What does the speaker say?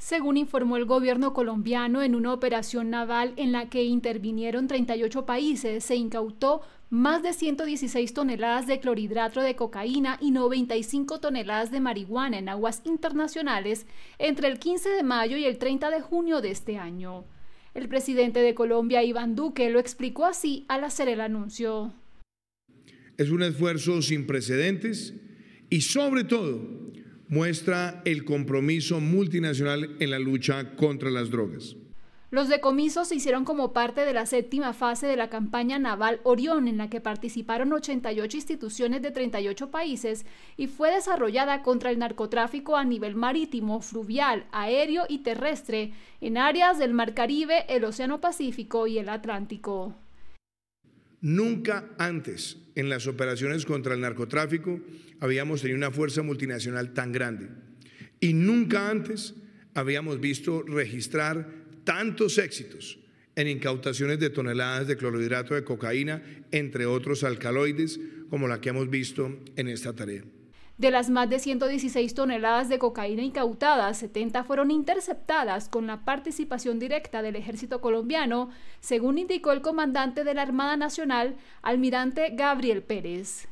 según informó el gobierno colombiano en una operación naval en la que intervinieron 38 países, se incautó más de 116 toneladas de clorhidrato de cocaína y 95 toneladas de marihuana en aguas internacionales entre el 15 de mayo y el 30 de junio de este año. El presidente de Colombia, Iván Duque, lo explicó así al hacer el anuncio. Es un esfuerzo sin precedentes y sobre todo muestra el compromiso multinacional en la lucha contra las drogas. Los decomisos se hicieron como parte de la séptima fase de la campaña naval Orión, en la que participaron 88 instituciones de 38 países y fue desarrollada contra el narcotráfico a nivel marítimo, fluvial, aéreo y terrestre en áreas del Mar Caribe, el Océano Pacífico y el Atlántico. Nunca antes en las operaciones contra el narcotráfico habíamos tenido una fuerza multinacional tan grande y nunca antes habíamos visto registrar tantos éxitos en incautaciones de toneladas de clorhidrato de cocaína, entre otros alcaloides, como la que hemos visto en esta tarea. De las más de 116 toneladas de cocaína incautadas, 70 fueron interceptadas con la participación directa del ejército colombiano, según indicó el comandante de la Armada Nacional, almirante Gabriel Pérez.